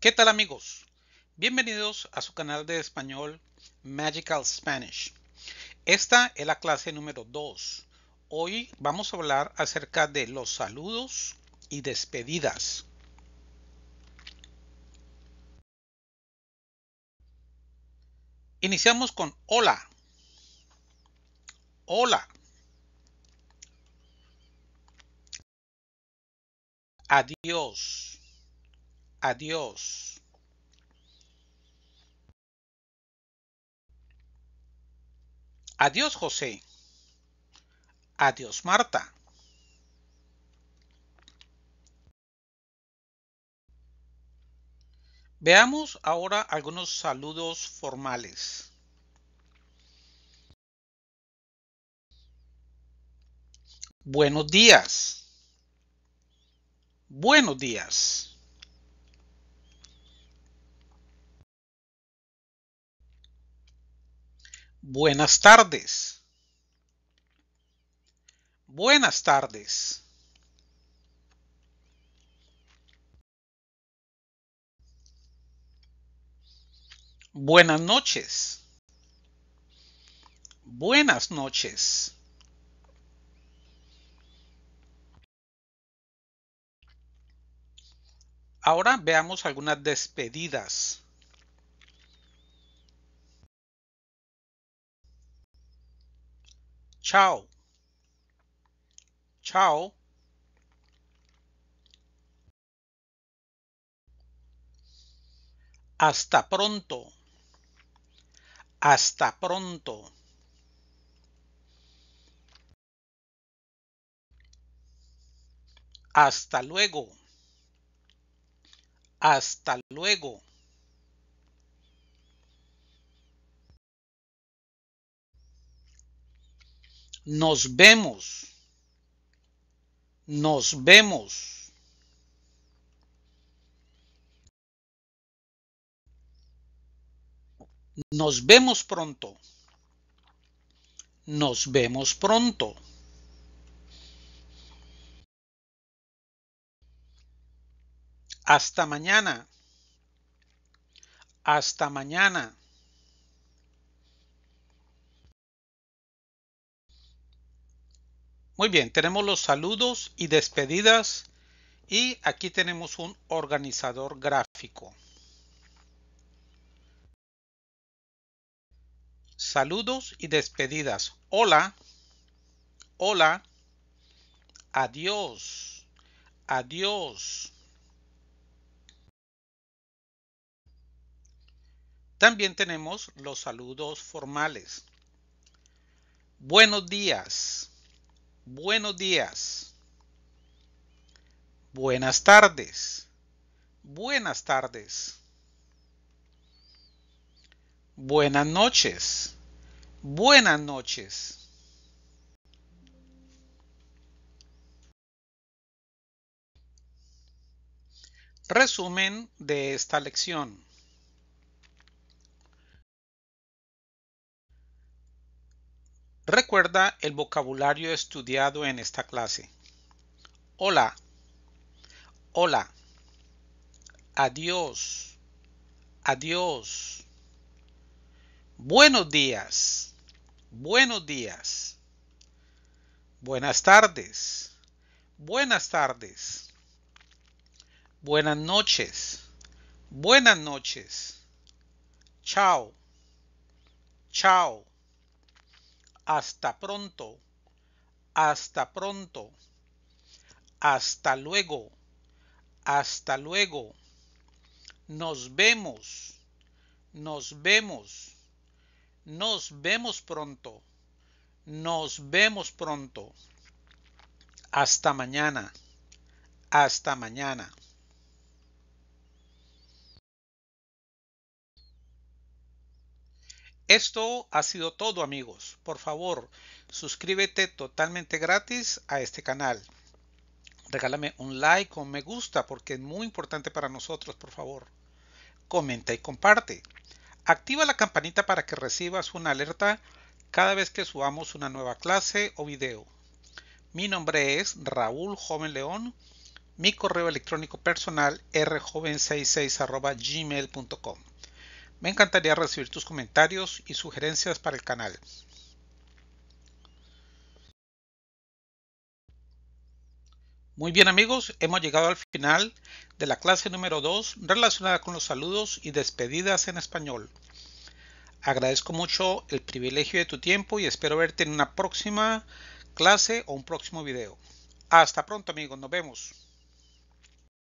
¿Qué tal amigos? Bienvenidos a su canal de español Magical Spanish. Esta es la clase número 2. Hoy vamos a hablar acerca de los saludos y despedidas. Iniciamos con hola. Hola. Adiós. Adiós. Adiós José. Adiós Marta. Veamos ahora algunos saludos formales. Buenos días. Buenos días. Buenas tardes. Buenas tardes. Buenas noches. Buenas noches. Ahora veamos algunas despedidas. Chao. Chao. Hasta pronto. Hasta pronto. Hasta luego. Hasta luego. Nos vemos. Nos vemos. Nos vemos pronto. Nos vemos pronto. Hasta mañana. Hasta mañana. Muy bien, tenemos los saludos y despedidas y aquí tenemos un organizador gráfico. Saludos y despedidas. Hola, hola, adiós, adiós. También tenemos los saludos formales. Buenos días buenos días, buenas tardes, buenas tardes, buenas noches, buenas noches. Resumen de esta lección. Recuerda el vocabulario estudiado en esta clase. Hola. Hola. Adiós. Adiós. Buenos días. Buenos días. Buenas tardes. Buenas tardes. Buenas noches. Buenas noches. Chao. Chao. Hasta pronto. Hasta pronto. Hasta luego. Hasta luego. Nos vemos. Nos vemos. Nos vemos pronto. Nos vemos pronto. Hasta mañana. Hasta mañana. Esto ha sido todo amigos. Por favor, suscríbete totalmente gratis a este canal. Regálame un like o me gusta porque es muy importante para nosotros, por favor. Comenta y comparte. Activa la campanita para que recibas una alerta cada vez que subamos una nueva clase o video. Mi nombre es Raúl Joven León. Mi correo electrónico personal rjoven66 gmail.com. Me encantaría recibir tus comentarios y sugerencias para el canal. Muy bien amigos, hemos llegado al final de la clase número 2 relacionada con los saludos y despedidas en español. Agradezco mucho el privilegio de tu tiempo y espero verte en una próxima clase o un próximo video. Hasta pronto amigos, nos vemos.